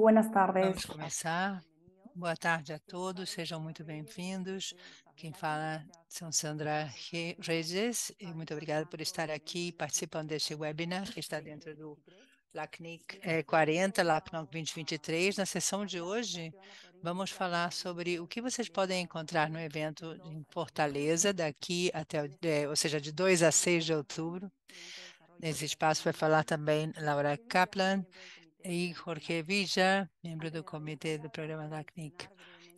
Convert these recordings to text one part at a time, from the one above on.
buenas tardes. Vamos começar. Boa tarde a todos, sejam muito bem-vindos. Quem fala são Sandra Reyes, e muito obrigada por estar aqui participando deste webinar que está dentro do LACNIC 40, LACNOC 2023. Na sessão de hoje, vamos falar sobre o que vocês podem encontrar no evento em Fortaleza, daqui até, é, ou seja, de 2 a 6 de outubro. Nesse espaço vai falar também Laura Kaplan, e Jorge Villa, membro do comitê do programa LACNIC.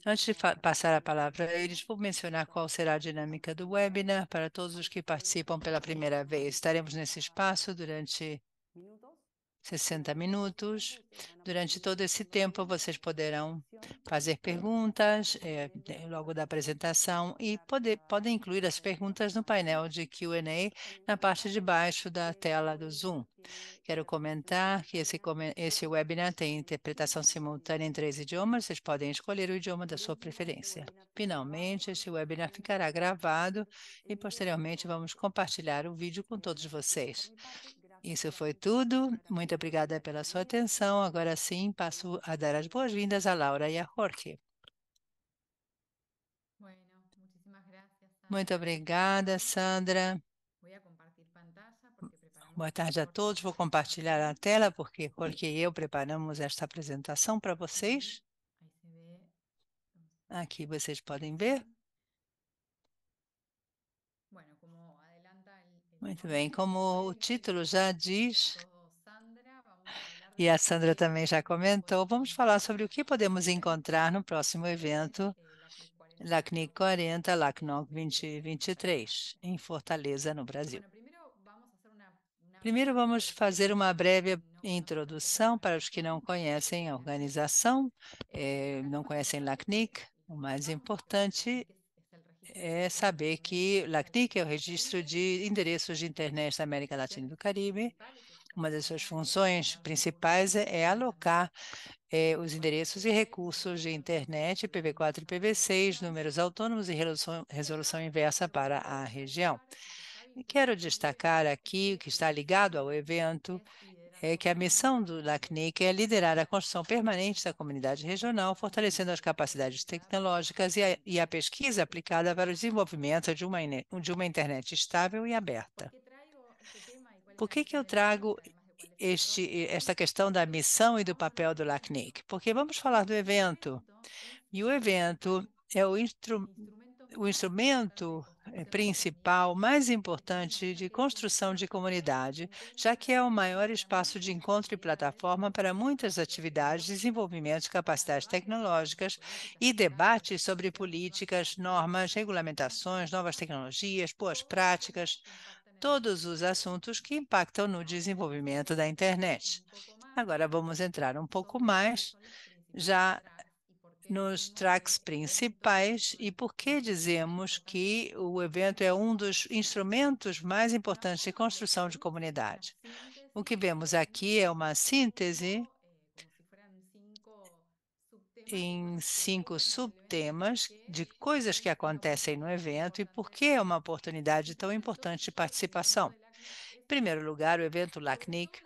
Antes de passar a palavra a eles, vou mencionar qual será a dinâmica do webinar para todos os que participam pela primeira vez. Estaremos nesse espaço durante 60 minutos. Durante todo esse tempo, vocês poderão fazer perguntas é, logo da apresentação e poder, podem incluir as perguntas no painel de QA na parte de baixo da tela do Zoom. Quero comentar que esse, esse webinar tem interpretação simultânea em três idiomas, vocês podem escolher o idioma da sua preferência. Finalmente, este webinar ficará gravado e posteriormente vamos compartilhar o vídeo com todos vocês. Isso foi tudo. Muito obrigada pela sua atenção. Agora sim, passo a dar as boas-vindas a Laura e a Jorge. Muito obrigada, Sandra. Boa tarde a todos. Vou compartilhar a tela porque Jorge e eu preparamos esta apresentação para vocês. Aqui vocês podem ver. Muito bem, como o título já diz, e a Sandra também já comentou, vamos falar sobre o que podemos encontrar no próximo evento LACNIC 40, LACNOC 2023, em Fortaleza, no Brasil. Primeiro, vamos fazer uma breve introdução para os que não conhecem a organização, eh, não conhecem LACNIC. O mais importante é saber que LACTIC é o registro de endereços de internet da América Latina e do Caribe. Uma das suas funções principais é alocar é, os endereços e recursos de internet IPv4 e IPv6, números autônomos e resolução, resolução inversa para a região. quero destacar aqui o que está ligado ao evento é que a missão do, Lacnic é liderar a construção permanente da comunidade regional, fortalecendo as capacidades tecnológicas e a, e a pesquisa aplicada para o desenvolvimento de uma, de uma internet estável e aberta. Por que, que eu trago este, esta questão da missão e do papel do LACNIC? Porque vamos falar do evento. E o evento é o, instru, o instrumento é é principal, mais importante de uhum. construção de comunidade, já que é o maior espaço de encontro e plataforma para muitas atividades, desenvolvimento de capacidades tecnológicas e debates sobre políticas, normas, regulamentações, novas tecnologias, boas práticas, todos os assuntos que impactam no desenvolvimento da internet. Agora vamos entrar um pouco mais já nos tracks principais e por que dizemos que o evento é um dos instrumentos mais importantes de construção de comunidade. O que vemos aqui é uma síntese em cinco subtemas de coisas que acontecem no evento e por que é uma oportunidade tão importante de participação. Em primeiro lugar, o evento LACNIC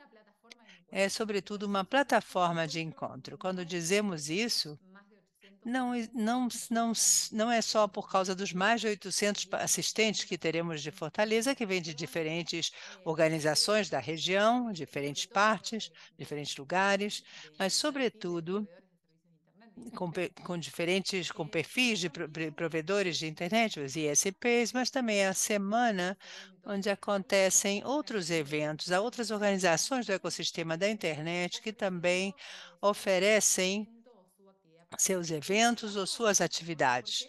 é, sobretudo, uma plataforma de encontro. Quando dizemos isso, não, não, não, não é só por causa dos mais de 800 assistentes que teremos de Fortaleza, que vêm de diferentes organizações da região, diferentes partes, diferentes lugares, mas, sobretudo, com, com, diferentes, com perfis de provedores de internet, os ISPs, mas também a semana onde acontecem outros eventos, há outras organizações do ecossistema da internet que também oferecem seus eventos ou suas atividades.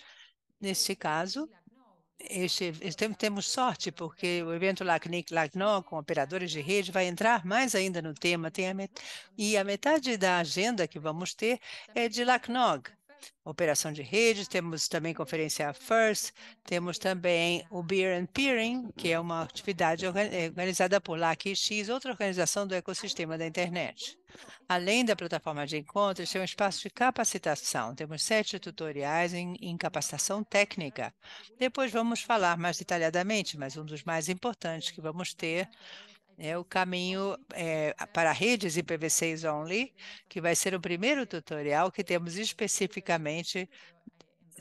Neste caso, este, temos sorte, porque o evento LACNIC LACNO, com operadores de rede, vai entrar mais ainda no tema. Tem a met... E a metade da agenda que vamos ter é de LACNOG, operação de rede, temos também conferência FIRST, temos também o Beer and Peering, que é uma atividade eh, organizada por LACX, outra organização do ecossistema da internet. Além da plataforma de encontros, tem um espaço de capacitação. Temos sete tutoriais em, em capacitação técnica. Depois vamos falar mais detalhadamente, mas um dos mais importantes que vamos ter é o caminho é, para redes IPv6 Only, que vai ser o primeiro tutorial que temos especificamente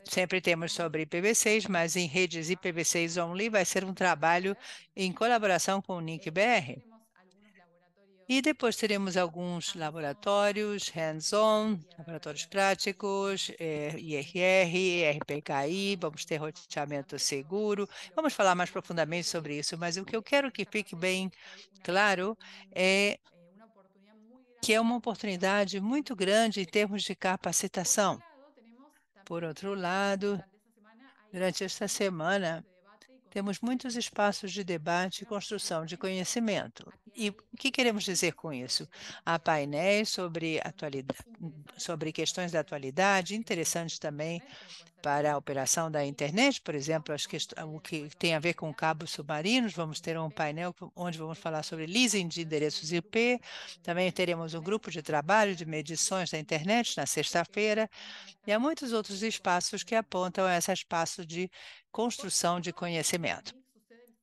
sempre temos sobre IPv6, mas em redes IPv6 Only vai ser um trabalho em colaboração com o NICBR. E depois teremos alguns laboratórios hands-on, laboratórios práticos, eh, IRR, RPKI, vamos ter roteamento seguro. Vamos falar mais profundamente sobre isso, mas o que eu quero que fique bem claro é que é uma oportunidade muito grande em termos de capacitação. Por outro lado, durante esta semana, temos muitos espaços de debate e construção de conhecimento. E o que queremos dizer com isso? Há painéis sobre, sobre questões da atualidade, interessantes também para a operação da internet, por exemplo, as o que tem a ver com cabos submarinos, vamos ter um painel onde vamos falar sobre leasing de endereços IP, também teremos um grupo de trabalho de medições da internet na sexta-feira, e há muitos outros espaços que apontam a esse espaço de construção de conhecimento.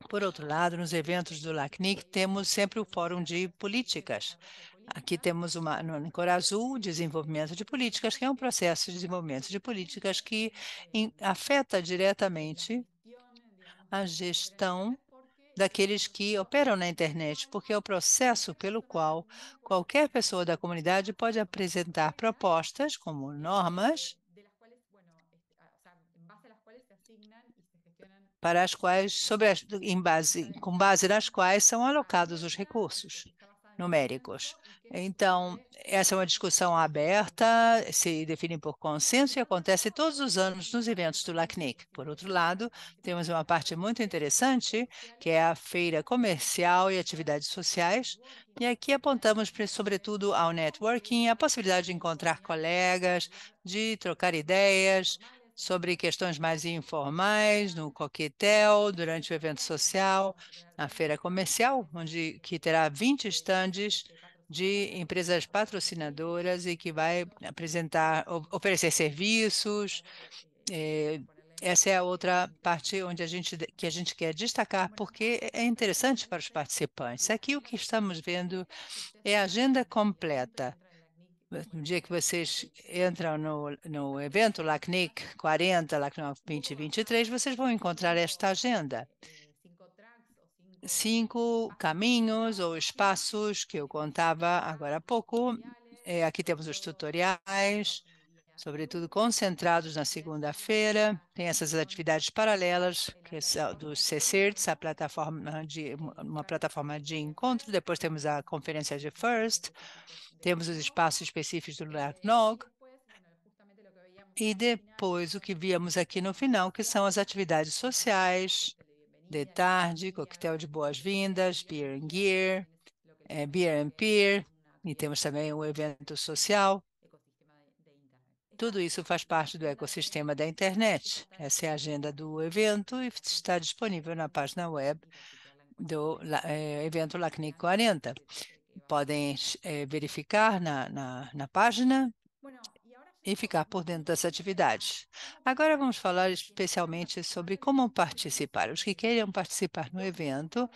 Por outro lado, nos eventos do LACNIC, temos sempre o Fórum de Políticas. Aqui temos uma, no cor azul, desenvolvimento de políticas, que é um processo de desenvolvimento de políticas que in, afeta diretamente a gestão daqueles que operam na internet, porque é o processo pelo qual qualquer pessoa da comunidade pode apresentar propostas como normas para as quais, sobre as, em base, com base nas quais são alocados os recursos numéricos. Então, essa é uma discussão aberta, se define por consenso e acontece todos os anos nos eventos do LACNIC. Por outro lado, temos uma parte muito interessante, que é a feira comercial e atividades sociais. E aqui apontamos, sobretudo, ao networking, a possibilidade de encontrar colegas, de trocar ideias, sobre questões mais informais, no coquetel, durante o evento social, na feira comercial, onde que terá 20 estandes de empresas patrocinadoras e que vai apresentar, oferecer serviços. É, essa é a outra parte onde a gente, que a gente quer destacar, porque é, é interessante para os participantes. Aqui o que estamos vendo é a agenda completa no dia que vocês entram no, no evento LACNIC 40, LACNIC 2023, vocês vão encontrar esta agenda. Cinco caminhos ou espaços que eu contava agora há pouco. É, aqui temos os tutoriais, sobretudo concentrados na segunda-feira. Tem essas atividades paralelas, que são dos Ccerts, a plataforma de, uma plataforma de encontro. Depois temos a conferência de FIRST, temos os espaços específicos do LARNOG. É, assim, né? E depois o que víamos aqui no final, que são as atividades sociais, de tarde, coquetel de boas-vindas, beer and gear, é, beer and peer, e temos também o evento social. Tudo isso faz parte do ecossistema da internet. Essa é a agenda do evento e está disponível na página web do é, evento LACNIC 40 podem eh, é, verificar na, na, na página e ficar por dentro das atividades. Agora vamos falar especialmente sobre como participar. Os que queiram participar no evento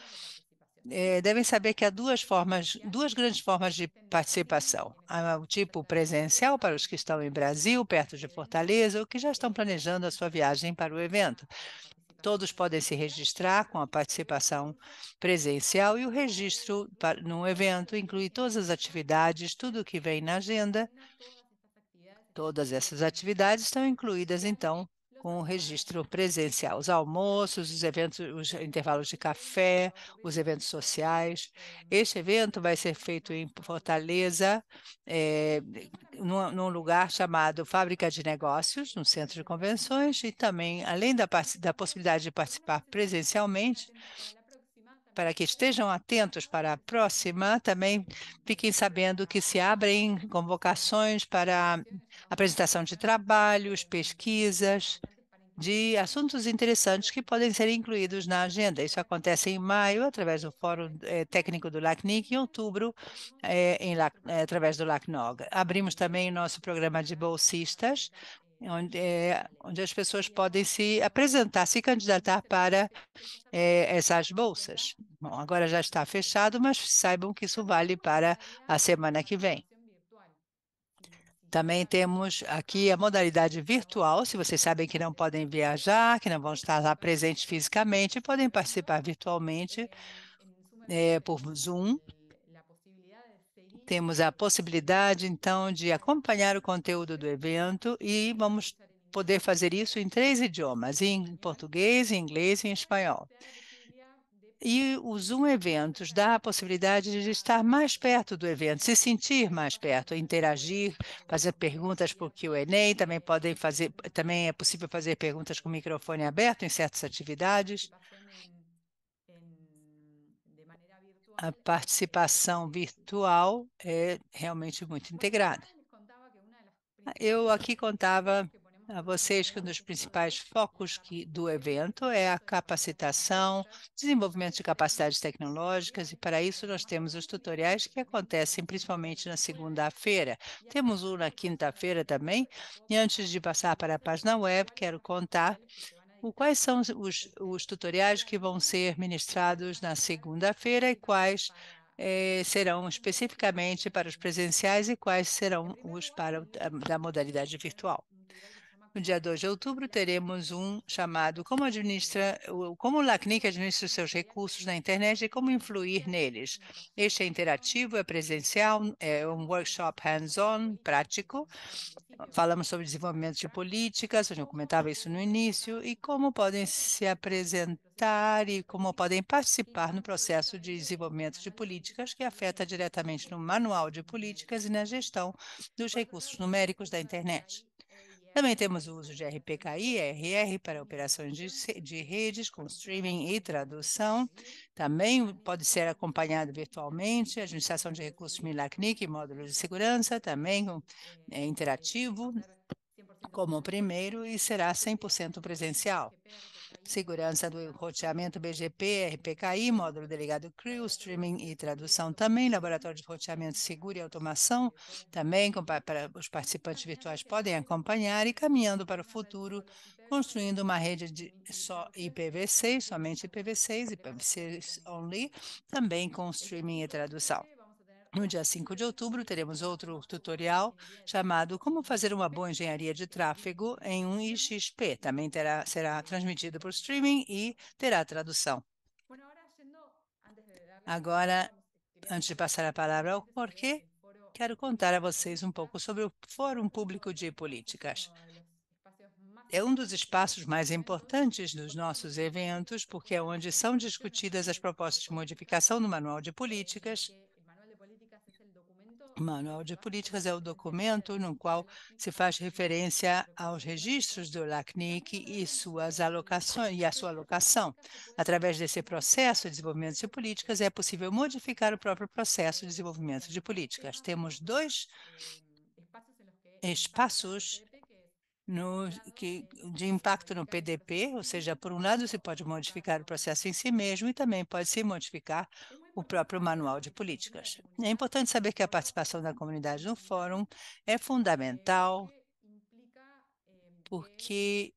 é, eh, devem saber que há duas formas, duas grandes formas de participação. Há o tipo presencial para os que estão em Brasil, perto de Fortaleza, ou que já estão planejando a sua viagem para o evento. Todos podem se registrar com a participação presencial e o registro no evento inclui todas as atividades, tudo que vem na agenda. Todas essas atividades estão incluídas, então, com o registro presencial, os almoços, os eventos, os intervalos de café, os eventos sociais. Este evento vai ser feito em Fortaleza, é, num, num, lugar chamado Fábrica de Negócios, no Centro de Convenções, e também, além da, da possibilidade de participar presencialmente, para que estejam atentos para a próxima, também fiquem sabendo que se abrem convocações para apresentação de trabalhos, pesquisas, de assuntos interessantes que podem ser incluídos na agenda. Isso acontece em maio, através do Fórum eh, Técnico do LACNIC, e em outubro, eh, em, eh, através do LACNOG. Abrimos também o nosso programa de bolsistas onde, é, onde as pessoas podem se apresentar, se candidatar para é, essas bolsas. Bom, agora já está fechado, mas saibam que isso vale para a semana que vem. Também temos aqui a modalidade virtual, se vocês sabem que não podem viajar, que não vão estar lá presentes fisicamente, podem participar virtualmente é, por Zoom, temos a possibilidade, então, de acompanhar o conteúdo do evento e vamos poder fazer isso em três idiomas, em português, em inglês e em espanhol. E o Zoom Eventos dá a possibilidade de estar mais perto do evento, se sentir mais perto, interagir, fazer perguntas por Q&A, também podem fazer, também é possível fazer perguntas com o microfone aberto em certas atividades a participação virtual é realmente muito integrada. Eu aqui contava a vocês que um dos principais focos que, do evento é a capacitação, desenvolvimento de capacidades tecnológicas, e para isso nós temos os tutoriais que acontecem principalmente na segunda-feira. Temos um na quinta-feira também, e antes de passar para a página web, quero contar o, quais são os, os tutoriais que vão ser ministrados na segunda-feira e quais eh, serão especificamente para os presenciais e quais serão os para o, da modalidade virtual? No dia 2 de outubro, teremos um chamado Como, administra, como o LACNIC administra os seus recursos na internet e como influir neles. Este é interativo, é presencial, é um workshop hands-on, prático. Falamos sobre desenvolvimento de políticas, eu comentava isso no início, e como podem se apresentar e como podem participar no processo de desenvolvimento de políticas que afeta diretamente no manual de políticas e na gestão dos recursos numéricos da internet. Também temos o uso de RPKI, RR para operações de, uhum. de redes com streaming e tradução. Também pode ser acompanhado virtualmente, administração de recursos MILACNIC e módulos de segurança, também é, interativo como o primeiro e será 100% presencial segurança do roteamento BGP, RPKI, módulo delegado CREW, streaming e tradução também, laboratório de roteamento seguro e automação também, para os participantes virtuais podem acompanhar e caminhando para o futuro, construindo uma rede de só IPv6, somente IPv6, IPv6 only, também com streaming e tradução. No dia 5 de outubro, teremos outro tutorial chamado Como Fazer uma Boa Engenharia de Tráfego em um IXP. Também terá, será transmitido por streaming e terá tradução. Agora, antes de passar a palavra ao porquê, quero contar a vocês um pouco sobre o Fórum Público de Políticas. É um dos espaços mais importantes dos nossos eventos, porque é onde são discutidas as propostas de modificação do Manual de Políticas Manual de Políticas é o documento no qual se faz referência aos registros do LACNIC e suas alocações e a sua alocação. Através desse processo de desenvolvimento de políticas é possível modificar o próprio processo de desenvolvimento de políticas. Temos dois espaços no, que, de impacto no PDP, ou seja, por um lado se pode modificar o processo em si mesmo e também pode se modificar o próprio manual de políticas. É importante saber que a participação da comunidade no fórum é fundamental porque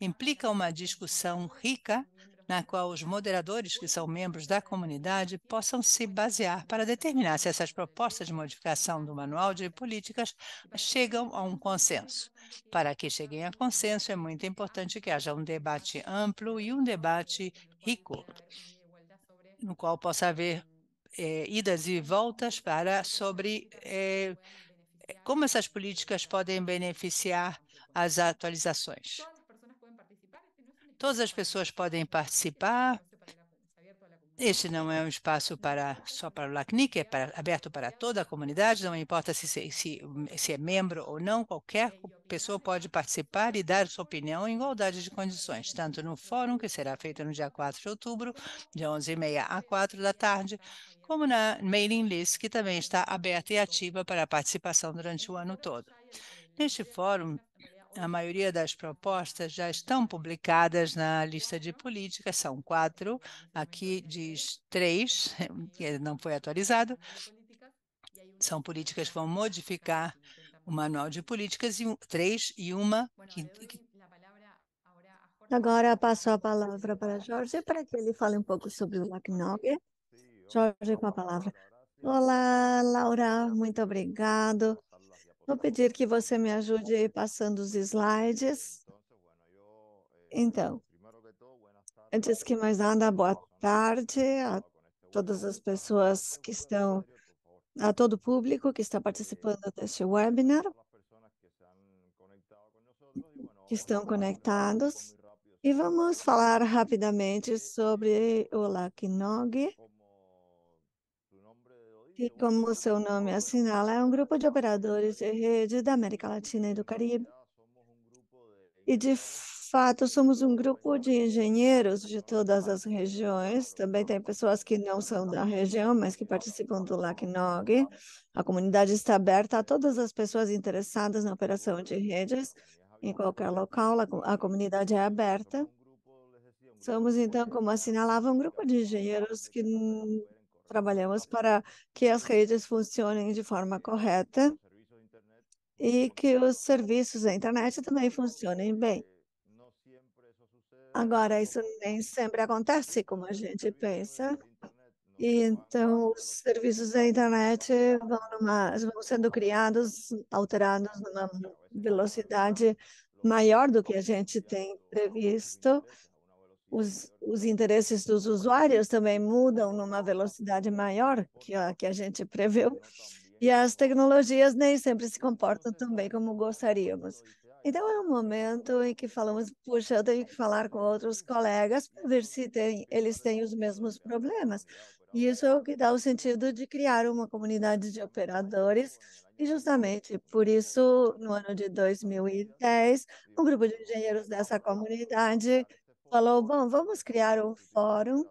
implica uma discussão rica na qual os moderadores que são membros da comunidade possam se basear para determinar se essas propostas de modificação do manual de políticas chegam a um consenso. Para que cheguem a consenso, é muito importante que haja um debate amplo e um debate rico no qual possa haver é, idas e voltas para sobre é, como essas políticas podem beneficiar as atualizações. Todas as pessoas podem participar, este não é um espaço para, só para o LACNIC, é para, aberto para toda a comunidade, não importa se, se, se é membro ou não, qualquer pessoa pode participar e dar sua opinião em igualdade de condições, tanto no fórum, que será feito no dia 4 de outubro, de 11h30 a 4 da tarde, como na mailing list, que também está aberta e ativa para a participação durante o ano todo. Neste fórum, a maioria das propostas já estão publicadas na lista de políticas, são quatro. Aqui diz três, que não foi atualizado. São políticas que vão modificar o manual de políticas, e um, três e uma que, que Agora passo a palavra para Jorge para que ele fale um pouco sobre o LACNOG. Jorge, com a palavra. Olá, Laura, muito obrigado. Vou pedir que você me ajude passando os slides. Então, antes que mais nada, boa tarde a todas as pessoas que estão, a todo o público que está participando deste webinar, que estão conectados. E vamos falar rapidamente sobre o LACNOG que, como seu nome assinala, é um grupo de operadores de rede da América Latina e do Caribe. E, de fato, somos um grupo de engenheiros de todas as regiões. Também tem pessoas que não são da região, mas que participam do LACNOG. A comunidade está aberta a todas as pessoas interessadas na operação de redes. Em qualquer local, a comunidade é aberta. Somos, então, como assinalava, um grupo de engenheiros que Trabalhamos para que as redes funcionem de forma correta e que os serviços da internet também funcionem bem. Agora, isso nem sempre acontece como a gente pensa. E então, os serviços da internet vão, numa, vão sendo criados, alterados numa velocidade maior do que a gente tem previsto os, os interesses dos usuários também mudam numa velocidade maior que a que a gente preveu, e as tecnologias nem sempre se comportam tão bem como gostaríamos. Então é um momento em que falamos, puxa, eu tenho que falar com outros colegas para ver se tem, eles têm os mesmos problemas. E isso é o que dá o sentido de criar uma comunidade de operadores. E justamente por isso, no ano de 2010, um grupo de engenheiros dessa comunidade falou: bom, vamos criar um fórum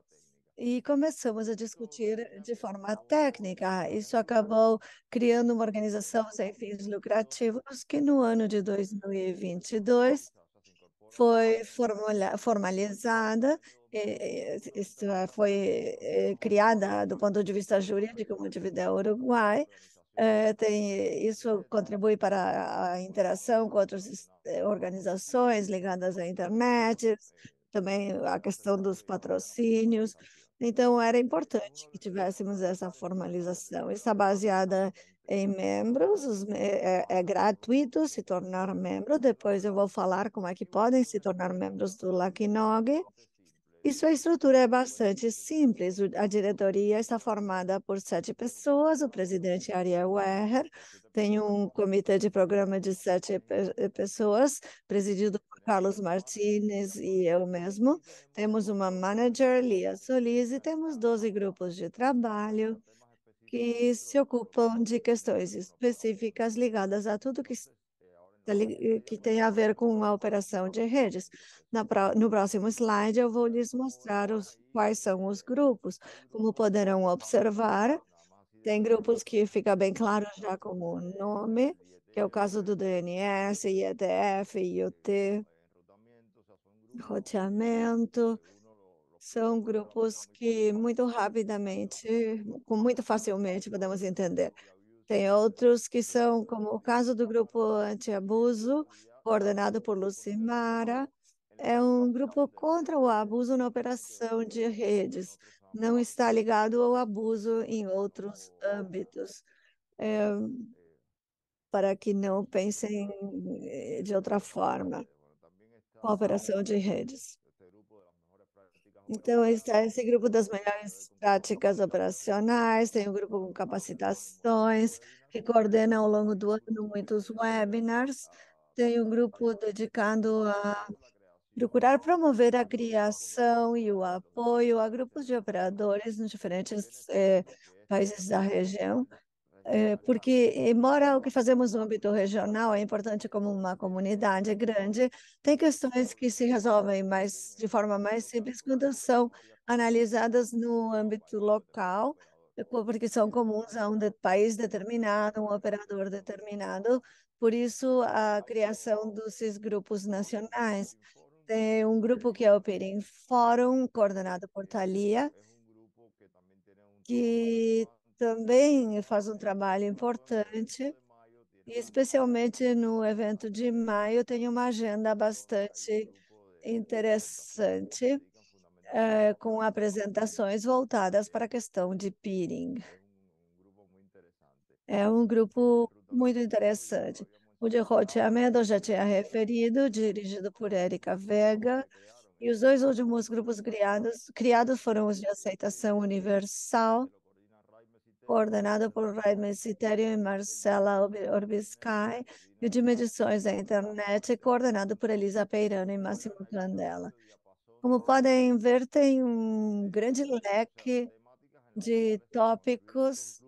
e começamos a discutir de forma técnica. Isso acabou criando uma organização sem fins lucrativos que, no ano de 2022, foi formalizada, é, foi eh, criada do ponto de vista jurídico o Uruguai. Eh, tem, isso contribui para a interação com outras eh, organizações ligadas à internet, também a questão dos patrocínios. Então, era importante que tivéssemos essa formalização. Está baseada em membros, é, é, gratuito se tornar membro. Depois eu vou falar como é que podem se tornar membros do LACNOG. E é sua estrutura é bastante simples. A diretoria está formada por sete pessoas. O presidente Ariel Werrer tem um comitê de programa de sete pessoas, presidido Carlos Martinez e eu mesmo. Temos uma manager, Lia Solis, e temos 12 grupos de trabalho que se ocupam de questões específicas ligadas a tudo que que tem a ver com a operação de redes. no próximo slide, eu vou lhes mostrar os, quais são os grupos. Como poderão observar, tem grupos que fica bem claro já como o nome, que é o caso do DNS, IETF, IoT, roteamento. São grupos que muito rapidamente, com muito facilmente podemos entender. Tem outros que são, como o caso do grupo anti-abuso, coordenado por Lucimara, é um grupo contra o abuso na operação de redes. Não está ligado ao abuso em outros âmbitos. É, para que não pensem eh, de outra forma com a operação de redes. Então, então, está esse grupo das melhores práticas operacionais, tem um grupo com capacitações, que coordena ao longo do ano muitos webinars, tem um grupo dedicado a procurar promover a criação e o apoio a grupos de operadores nos diferentes eh, países da região é, porque, embora o que fazemos no âmbito regional é importante como uma comunidade grande, tem questões que se resolvem mais, de forma mais simples quando são analisadas no âmbito local, porque são comuns a um país determinado, um operador determinado. Por isso, a criação desses grupos nacionais. Tem um grupo que é o Perim Fórum, coordenado por Thalia, que também faz um trabalho importante, e especialmente no evento de maio, tem uma agenda bastante interessante, é, com apresentações voltadas para a questão de peering. É um grupo muito interessante. O de Rote já tinha referido, dirigido por Érica Vega, e os dois últimos grupos criados, criados foram os de aceitação universal coordenado por Raid Mesiterio e Marcela Orbiscai, e de medições da internet, coordenado por Elisa Peirano e Máximo Candela. Como podem ver, tem um grande leque de tópicos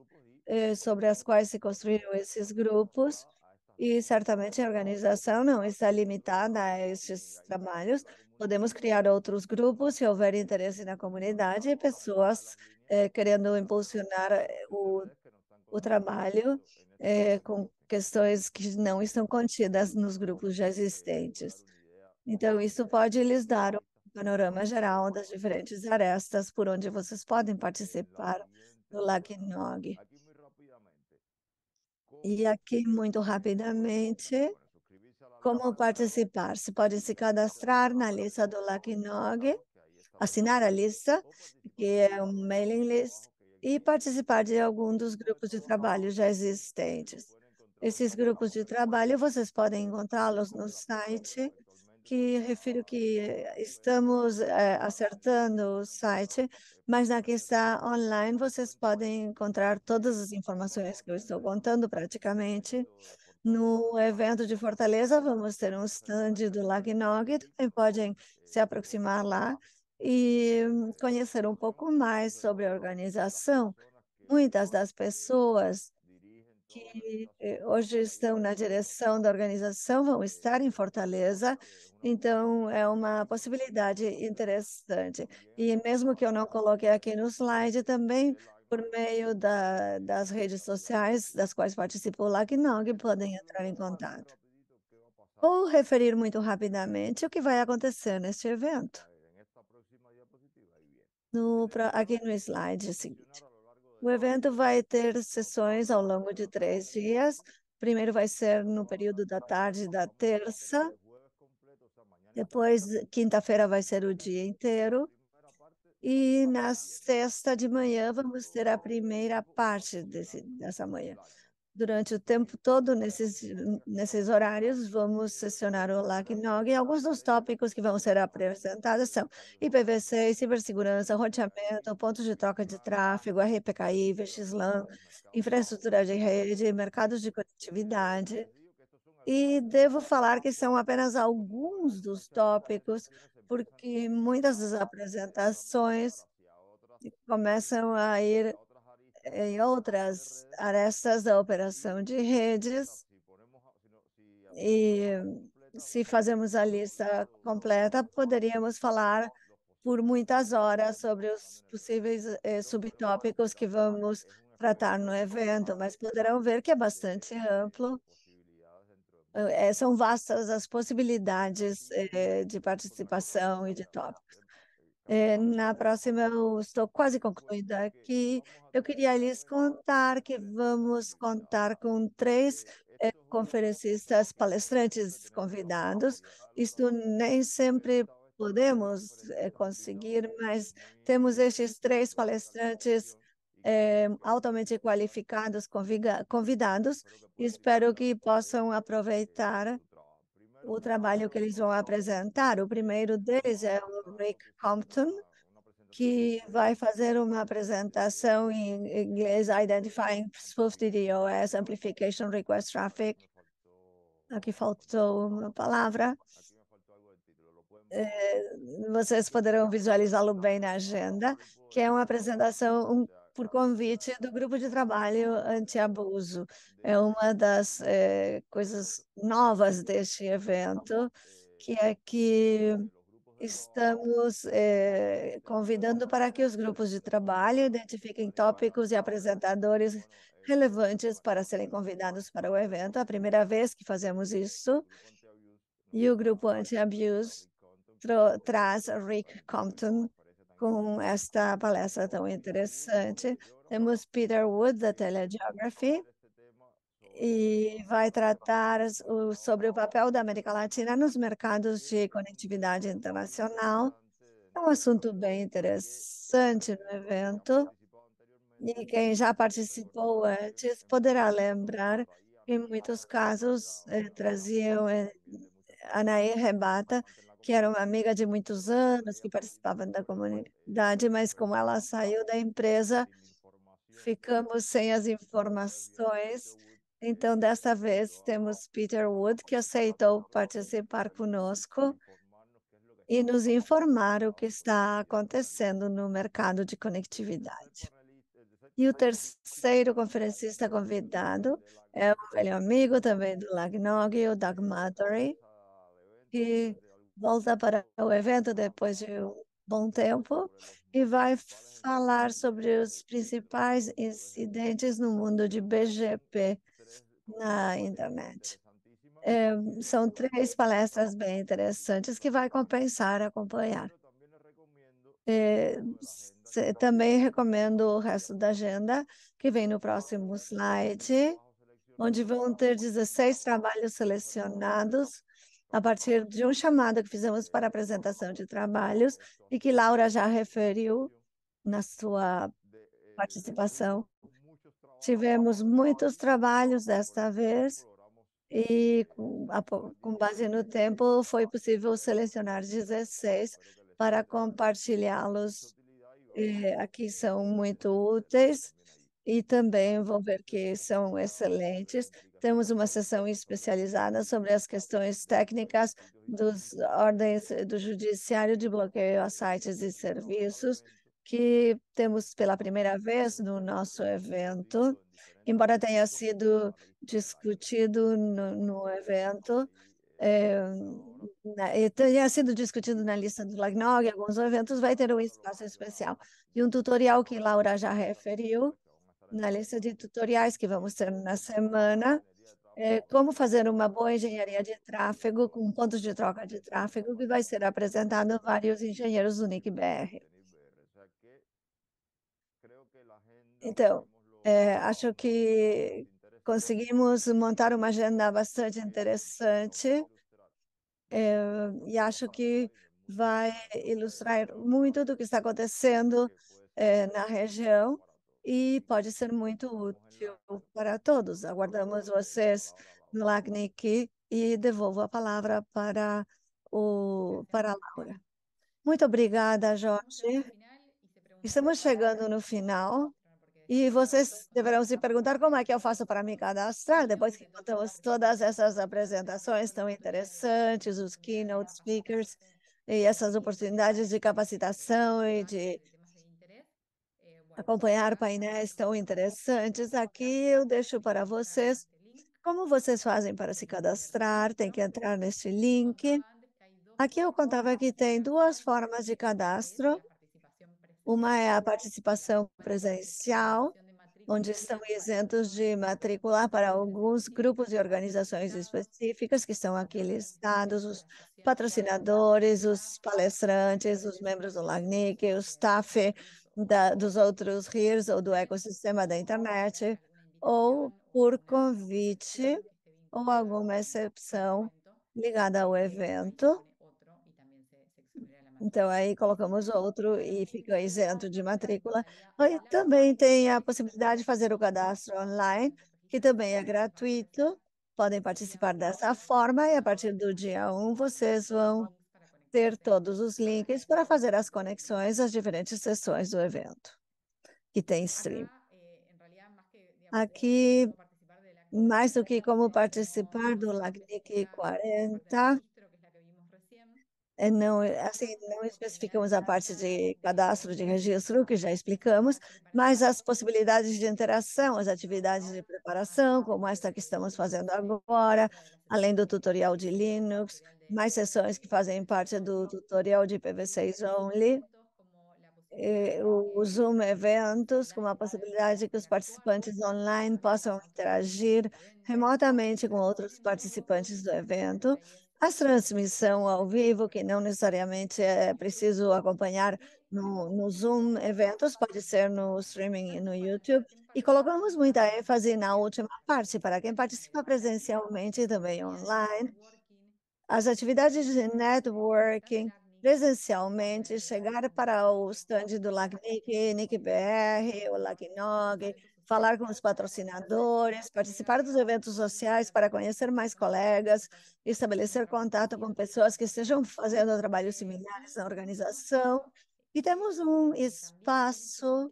eh, sobre as quais se construíram esses grupos, e certamente a organização não está limitada a estes trabalhos. Podemos criar outros grupos se houver interesse na comunidade e pessoas é, querendo impulsionar eh, o, o trabalho é, com questões que não estão contidas nos grupos já existentes. Então, isso pode lhes dar um panorama geral das diferentes arestas por onde vocês podem participar do LACNOG. E aqui, muito rapidamente, como participar. Se pode se cadastrar na lista do LACNOG assinar a lista, que é um mailing list, e participar de algum dos grupos de trabalho já existentes. Esses grupos de trabalho vocês podem encontrá-los no site, que refiro que estamos é, acertando o site, mas na que está online vocês podem encontrar todas as informações que eu estou contando praticamente. No evento de Fortaleza, vamos ter um stand do Lagnog, também podem se aproximar lá e conhecer um pouco mais sobre a organização. Muitas das pessoas que eh, hoje estão na direção da organização vão estar em Fortaleza, então é uma possibilidade interessante. E mesmo que eu não coloque aqui no slide, também por meio da, das redes sociais das quais participo lá, que não, que podem entrar em contato. Vou referir muito rapidamente o que vai acontecer neste evento no, aqui no slide seguinte. Assim. O evento vai ter sessões ao longo de três dias. Primeiro vai ser no período da tarde da terça. Depois, quinta-feira vai ser o dia inteiro. E na sexta de manhã vamos ter a primeira parte desse, dessa manhã durante o tempo todo, nesses, nesses horários, vamos sessionar o LACNOG. Alguns dos tópicos que vão ser apresentados são IPv6, cibersegurança, roteamento, pontos de troca de tráfego, RPKI, VXLAN, infraestrutura de rede, mercados de conectividade. E devo falar que são apenas alguns dos tópicos, porque muitas das apresentações começam a ir em outras arestas da operação de redes. E se fazemos a lista completa, poderíamos falar por muitas horas sobre os possíveis eh, subtópicos que vamos tratar no evento, mas poderão ver que é bastante amplo. Eh, são vastas as possibilidades eh, de participação e de tópicos. É, na próxima, eu estou quase concluída aqui. Eu queria lhes contar que vamos contar com três é, conferencistas, palestrantes convidados. Isto nem sempre podemos é, conseguir, mas temos estes três palestrantes é, altamente qualificados, convidados. Espero que possam aproveitar o trabalho que eles vão apresentar. O primeiro deles é o Rick Compton, que vai fazer uma apresentação em inglês Identifying spoofed DOS Amplification Request Traffic. Aqui faltou uma palavra. É, vocês poderão visualizá-lo bem na agenda, que é uma apresentação, um por convite do grupo de trabalho anti-abuso. É uma das é, coisas novas deste evento, que é que estamos é, convidando para que os grupos de trabalho identifiquem tópicos e apresentadores relevantes para serem convidados para o evento. É a primeira vez que fazemos isso. E o grupo Anti-Abuse tra traz Rick Compton com esta palestra tão interessante. Temos Peter Wood, da Telegeography, e vai tratar sobre o papel da América Latina nos mercados de conectividade internacional. É um assunto bem interessante no evento. E quem já participou antes poderá lembrar que, em muitos casos, eh, traziam eh, Anaí Rebata que era uma amiga de muitos anos, que participava da comunidade, mas como ela saiu da empresa, ficamos sem as informações. Então, desta vez, temos Peter Wood, que aceitou participar conosco e nos informar o que está acontecendo no mercado de conectividade. E o terceiro conferencista convidado é um velho amigo também do Lagnog, o Doug Mattery, que volta para o evento depois de um bom tempo e vai falar sobre os principais incidentes no mundo de BGP na internet. É, são três palestras bem interessantes que vai compensar acompanhar. É, também recomendo o resto da agenda, que vem no próximo slide, onde vão ter 16 trabalhos selecionados a partir de um chamado que fizemos para apresentação de trabalhos e que Laura já referiu na sua participação. Tivemos muitos trabalhos desta vez e, com, com base no tempo, foi possível selecionar 16 para compartilhá-los. É, aqui são muito úteis e também vão ver que são excelentes temos uma sessão especializada sobre as questões técnicas dos ordens do judiciário de bloqueio a sites e serviços que temos pela primeira vez no nosso evento, embora tenha sido discutido no, no evento, é, na, tenha sido discutido na lista do Lagnog, alguns eventos vai ter um espaço especial e um tutorial que Laura já referiu na lista de tutoriais que vamos ter na semana é, como fazer uma boa engenharia de tráfego com pontos de troca de tráfego que vai ser apresentado a vários engenheiros do NICBR. Então, é, acho que conseguimos montar uma agenda bastante interessante é, e acho que vai ilustrar muito do que está acontecendo é, na região e pode ser muito útil para todos. Aguardamos vocês no LACNIC e devolvo a palavra para, o, para a Laura. Muito obrigada, então, Jorge. Estamos chegando no final e vocês deverão se perguntar como é que eu faço para me cadastrar então, depois que contamos todas essas apresentações tão interessantes, os keynote speakers e essas oportunidades de capacitação e então, de acompanhar painéis tão interessantes. Aqui eu deixo para vocês como vocês fazem para se cadastrar. Tem que entrar neste link. Aqui eu contava que tem duas formas de cadastro. Uma é a participação presencial, onde estão isentos de matricular para alguns grupos e organizações específicas, que estão aqui listados, os patrocinadores, os palestrantes, os membros do LACNIC, o staff, da, dos outros rios ou do ecossistema da internet, ou por convite ou alguma exceção ligada ao evento. Então, aí colocamos outro e fica isento de matrícula. E também tem a possibilidade de fazer o cadastro online, que também é gratuito. Podem participar dessa forma e a partir do dia 1 um, vocês vão ter todos os links para fazer as conexões às diferentes sessões do evento, que tem ah, tá. stream. É, Aqui, é, mais do que como participar do LACNIC 40, é, não, é, assim, não especificamos a parte de cadastro de registro, que já explicamos, mas as possibilidades de interação, as atividades de preparação, como esta que estamos fazendo agora, além do tutorial de Linux, mais sessões que fazem parte do tutorial de IPv6 Only, é, o Zoom Eventos, com a possibilidade de que os participantes online possam interagir remotamente com outros participantes do evento, as transmissão ao vivo, que não necessariamente é preciso acompanhar no, no Zoom eventos, pode ser no streaming e no YouTube. E colocamos muita ênfase na última parte, para quem participa presencialmente e também online. As atividades de networking presencialmente, chegar para o stand do LACNIC, NICBR, o LACNOG, falar com os patrocinadores, participar dos eventos sociais para conhecer mais colegas, estabelecer contato com pessoas que estejam fazendo trabalhos similares na organização. E temos um espaço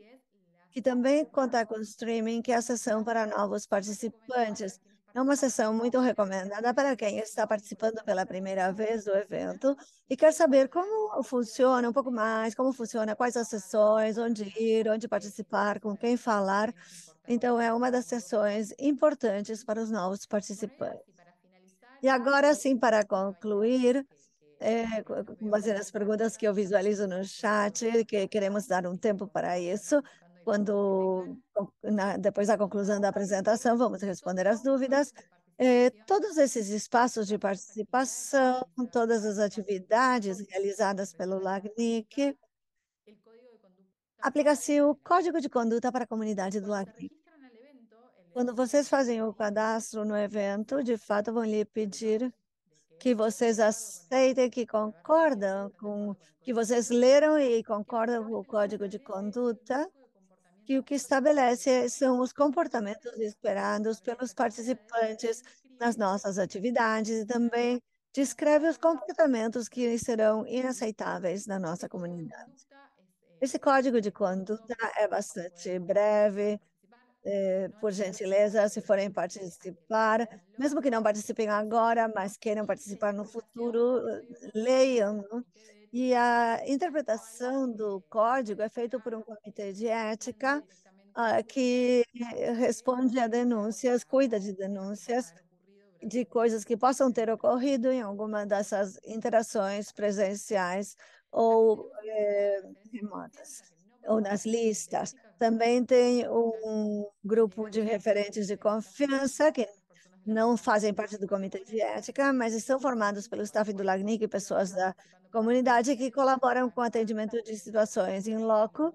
que também conta com streaming, que é a sessão para novos participantes. É uma sessão muito recomendada para quem está participando pela primeira vez do evento e quer saber como funciona um pouco mais, como funciona, quais as sessões, onde ir, onde participar, com quem falar. Então, é uma das sessões importantes para os novos participantes. E agora, sim, para concluir, é, as perguntas que eu visualizo no chat, que queremos dar um tempo para isso. Quando, na, depois da conclusão da apresentação, vamos responder as dúvidas. É, todos esses espaços de participação, todas as atividades realizadas pelo LACNIC, aplica-se o Código de Conduta para a Comunidade do LACNIC. Quando vocês fazem o cadastro no evento, de fato vão lhe pedir que vocês aceitem, que concordam com, que vocês leram e concordam com o Código de Conduta que o que estabelece são os comportamentos esperados pelos participantes nas nossas atividades e também descreve os comportamentos que serão inaceitáveis na nossa comunidade. Esse código de conduta é bastante breve, é, por gentileza, se forem participar, mesmo que não participem agora, mas queiram participar no futuro, leiam né? E a interpretação do código é feita por um comitê de ética uh, que responde a denúncias, cuida de denúncias de coisas que possam ter ocorrido em alguma dessas interações presenciais ou eh, remotas, ou nas listas. Também tem um grupo de referentes de confiança que não fazem parte do Comitê de Ética, mas estão formados pelo staff do LACNIC e pessoas da comunidade que colaboram com o atendimento de situações em loco.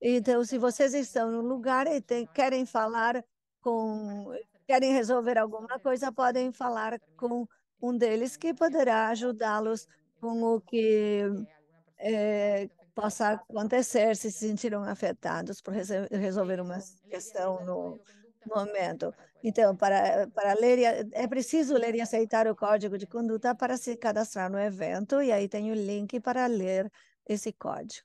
Então, se vocês estão no lugar e querem falar com, querem resolver alguma coisa, podem falar com um deles que poderá ajudá-los com o que é, possa acontecer se sentiram afetados por resolver uma questão no momento. Então, para, para ler, é preciso ler e aceitar o código de conduta para se cadastrar no evento, e aí tem o link para ler esse código.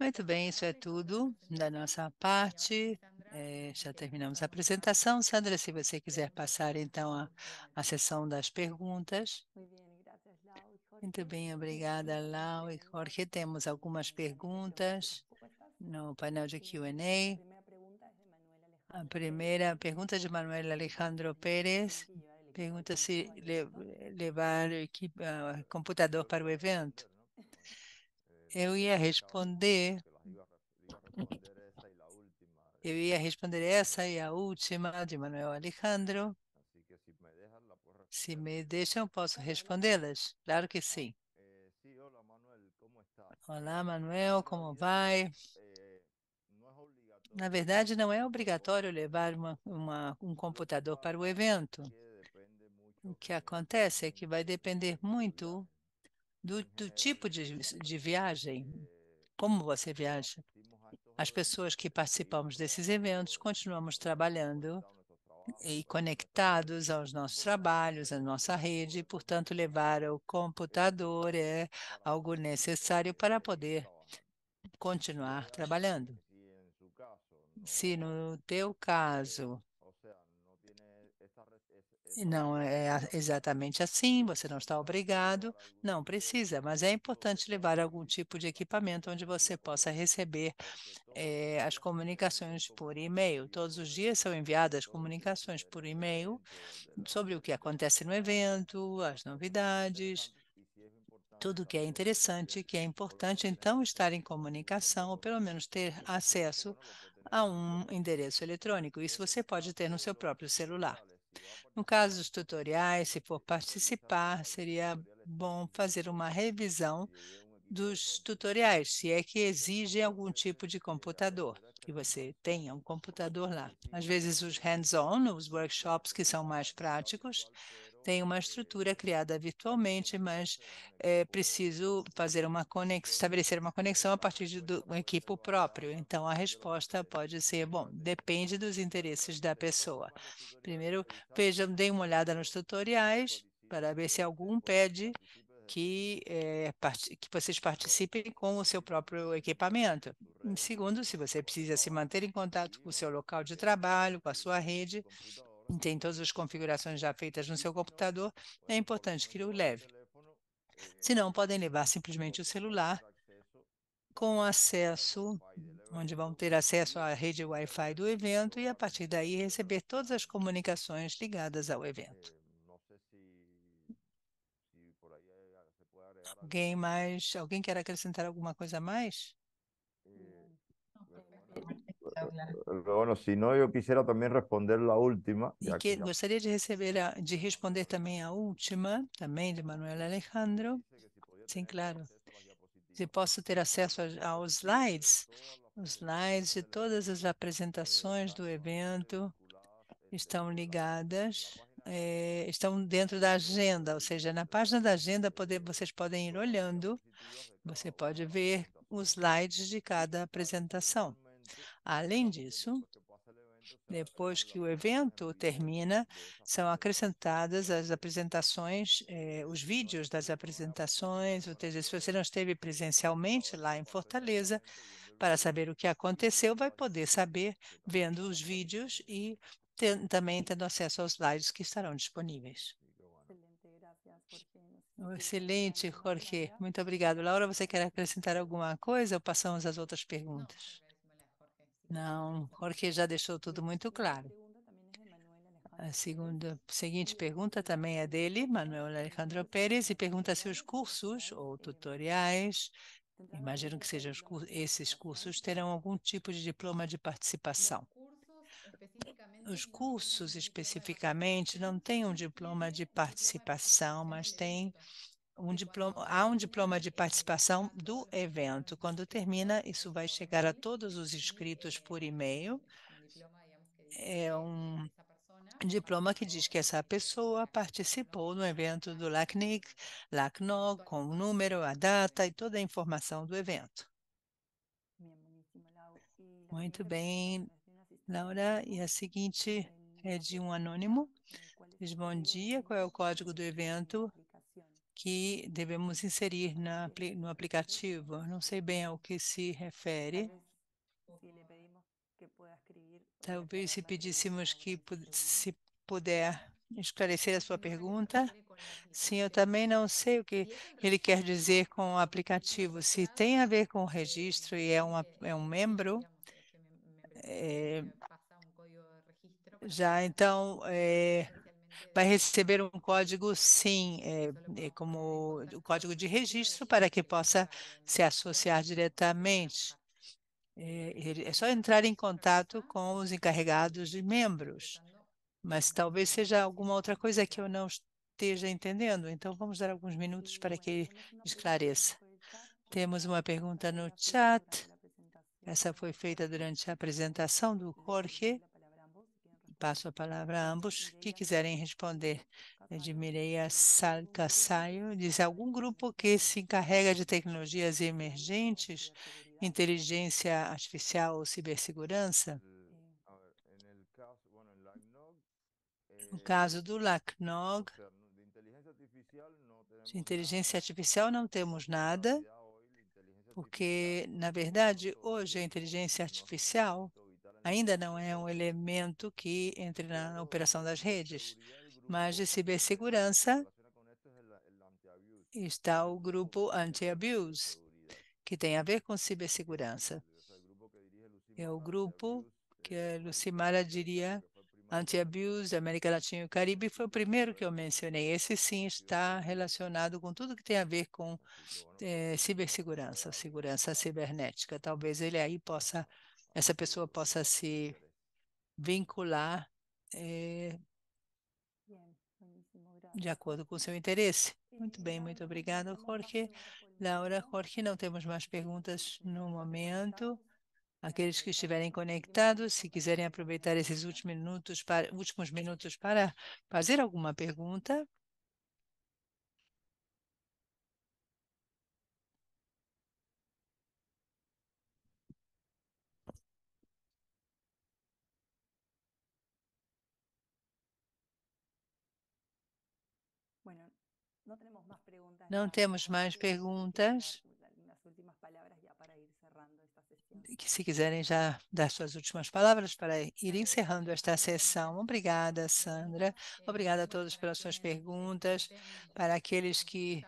Muito bem, isso é tudo da nossa parte. É, já terminamos a apresentação. Sandra, se você quiser passar então a, a sessão das perguntas. Muito bem, obrigada, Lau e Jorge. Temos algumas perguntas no painel de Q&A. A primeira pergunta de Manuel Alejandro Pérez pergunta se le, levar o uh, ah, computador para o evento. Eu ia responder. Eu ia responder essa e a última de Manuel Alejandro. Se me deixam, posso respondê-las? Claro que sim. Eh, Olá, Manuel, como vai? Na verdade, não é obrigatório levar uma, uma, um computador para o evento. O que acontece é que vai depender muito do, do tipo de, de viagem, como você viaja. As pessoas que participamos desses eventos continuamos trabalhando e conectados aos nossos trabalhos, à nossa rede, e, portanto, levar o computador é algo necessário para poder continuar trabalhando se no teu caso não é, é exatamente assim, você não está obrigado, não tipo precisa, mas é importante levar algum tipo de equipamento onde você possa receber é, as comunicações tipo por e-mail. Todos os dias são enviadas comunicações por e-mail sobre o que acontece no evento, as novidades, tudo que é interessante, que é importante, então, estar em comunicação, ou pelo menos ter acesso a um endereço eletrônico. Isso você pode ter no seu próprio celular. No caso dos tutoriais, se for participar, seria bom fazer uma revisão dos tutoriais, se é que exige algum tipo de computador, que você tenha um computador lá. Às vezes, os hands-on, os workshops que são mais práticos, tem uma estrutura criada virtualmente, mas é preciso fazer uma conexão, estabelecer uma conexão a partir de do, um equipo próprio. Então, a resposta pode ser, bom, depende dos interesses da pessoa. Primeiro, vejam, deem uma olhada nos tutoriais para ver se algum pede que, é, que vocês participem com o seu próprio equipamento. Segundo, se você precisa se manter em contato com o seu local de trabalho, com a sua rede, tem todas as configurações já feitas no seu computador, é importante que o leve. Se não, podem levar simplesmente o celular com acesso, onde vão ter acesso à rede Wi-Fi do evento e, a partir daí, receber todas as comunicações ligadas ao evento. Alguém mais? Alguém quer acrescentar alguma coisa mais? claro, claro. Bueno, si no, yo quisiera también responder la última. Y que, no. gostaria de, receber a, ah, de responder também a última, também de Manuel Alejandro. Sim, claro. Se posso ter acesso aos slides, os slides de todas as apresentações do evento estão ligadas, é, estão dentro da agenda, ou seja, na página da agenda poder, vocês podem ir olhando, você pode ver os slides de cada apresentação. Além disso, é depois que o evento termina, são acrescentadas as apresentações, eh, os vídeos das né? apresentações, ou seja, se você não esteve presencialmente lá em Fortaleza, para saber o que aconteceu, vai poder saber vendo os vídeos e também tendo acesso aos slides que estarão disponíveis. Excelente, Jorge. Muito obrigado. Laura, você quer acrescentar alguma coisa ou passamos às outras perguntas? Não, porque já deixou tudo muito claro. Né, a segunda, seguinte pergunta também é dele, Manuel Alejandro Pérez, e pergunta se os cursos ou é tutoriais, imagino né, que sejam esses né, cursos, terão algum tipo, tipo de diploma de participação. Os cursos especificamente não têm um diploma de participação, mas têm um diploma, há um diploma de participação do evento. Quando termina, isso vai chegar a todos os inscritos por e-mail. É um diploma que diz que essa pessoa participou no evento do LACNIC, lacno com o número, a data e toda a informação do evento. Muito bem, Laura. E a seguinte é de um anônimo. Diz, bom dia, qual é o código do evento? que devemos inserir na, no aplicativo. Não sei bem ao que se refere. Talvez se pedíssemos que se puder esclarecer a sua pergunta. Sim, eu também não sei o que ele quer dizer com o aplicativo. Se tem a ver com o eh, registro e é, uma, é um membro, é, já então é, vai é. receber um código SIM, é, é, é, como né? o código de registro, para que possa se associar diretamente. É, é só entrar em contato com os encarregados de membros, mas talvez seja alguma outra coisa que eu não esteja entendendo. Então, vamos dar alguns minutos para que esclareça. Temos uma pergunta no chat. Essa foi feita durante a apresentação do Jorge passo a palavra a ambos que quiserem responder. É tá de Mireia Salcasaio diz: algum grupo que se encarrega de tecnologias emergentes, inteligência artificial ou cibersegurança? No eh, caso do LACNOG, de inteligência artificial não temos nada, porque, na verdade, hoje a inteligência artificial ainda não é um elemento que entre na operação das redes, mas de cibersegurança está o grupo Anti-Abuse, que tem a ver com cibersegurança. É o grupo que a Lucimara diria Anti-Abuse, América Latina e o Caribe, foi o primeiro que eu mencionei. Esse sim está relacionado com tudo que tem a ver com é, cibersegurança, segurança cibernética. Talvez ele aí possa essa pessoa possa se vincular é, de acordo com o seu interesse. Muito bem, muito obrigado, Jorge. Laura, Jorge, não temos mais perguntas no momento. Aqueles que estiverem conectados, se quiserem aproveitar esses últimos minutos para, últimos minutos para fazer alguma pergunta, Não temos mais perguntas. Que se quiserem já dar suas últimas palavras para ir encerrando esta sessão. Obrigada, Sandra. Obrigada a todos pelas suas perguntas. Para aqueles que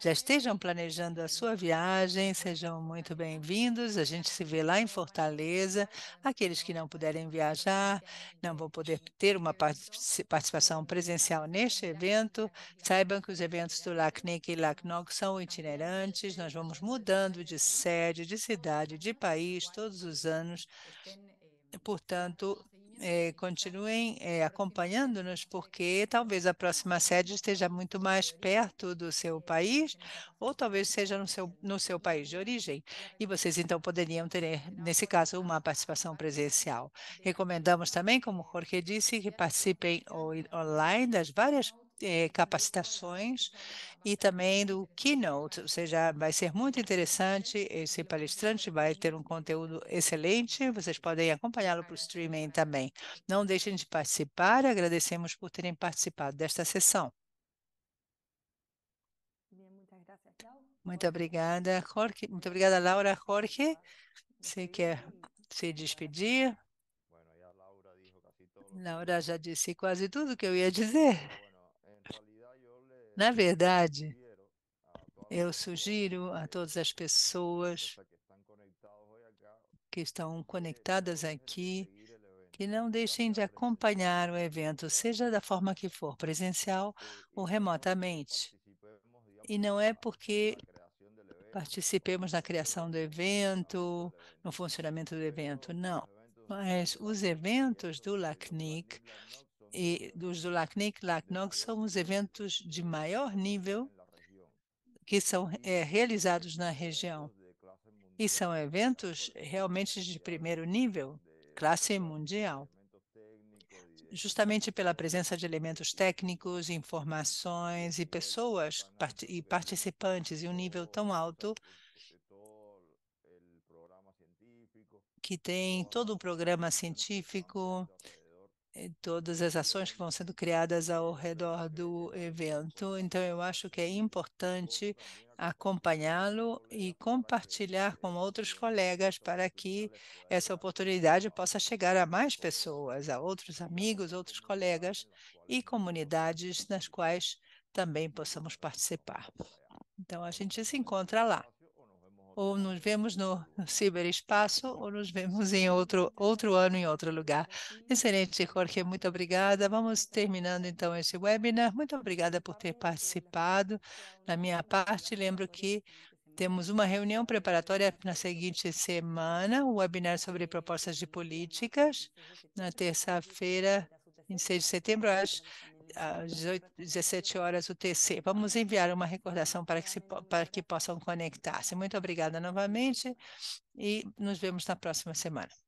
já estejam planejando a sua viagem, sejam muito bem-vindos. A gente se vê lá em Fortaleza. Aqueles que não puderem viajar, não vão poder ter uma participação presencial neste evento, saibam que os eventos do LACNIC e LACNOC são itinerantes. Nós vamos mudando de sede, de cidade, de país todos os anos. Portanto, é, continuem é, acompanhando-nos, porque talvez a próxima sede esteja muito mais perto do seu país, ou talvez seja no seu, no seu país de origem. E vocês, então, poderiam ter, nesse caso, uma participação presencial. Recomendamos também, como Jorge disse, que participem online das várias é, capacitações e também do keynote, ou seja, vai ser muito interessante. Esse palestrante vai ter um conteúdo excelente. Vocês podem acompanhá-lo para o streaming também. Não deixem de participar. Agradecemos por terem participado desta sessão. Muito obrigada, Jorge. Muito obrigada, Laura. Jorge, você quer se despedir? Laura já disse quase tudo que eu ia dizer. Na verdade, eu sugiro a todas as pessoas que estão conectadas aqui que então não deixem de acompanhar o evento, seja da forma que for, presencial ou é remotamente. E não é porque participemos na criação do evento, é no funcionamento do evento, não. Mas os é eventos do LACNIC e dos do LACNIC, LACNOC, são os eventos de maior nível que são é, realizados na região. E são eventos realmente de primeiro nível, classe mundial, justamente pela presença de elementos técnicos, informações e pessoas part e participantes e um nível tão alto que tem todo o programa científico, todas as ações que vão sendo criadas ao redor do evento. Então, eu acho que é importante acompanhá-lo e compartilhar com outros colegas para que essa oportunidade possa chegar a mais pessoas, a outros amigos, outros colegas e comunidades nas quais também possamos participar. Então, a gente se encontra lá ou nos vemos no, ciberespaço, ou nos vemos em outro, outro ano, em outro lugar. Uhum. Excelente, Jorge, muito obrigada. Vamos terminando então esse webinar. Muito obrigada por ter participado. Na minha parte, lembro que temos uma reunião preparatória na seguinte semana, um webinar sobre propostas de políticas, na terça-feira, em 6 de setembro, às às 18, 17 horas UTC. Vamos enviar uma recordação para que, se, para que possam conectar-se. Muito obrigada novamente e nos vemos na próxima semana.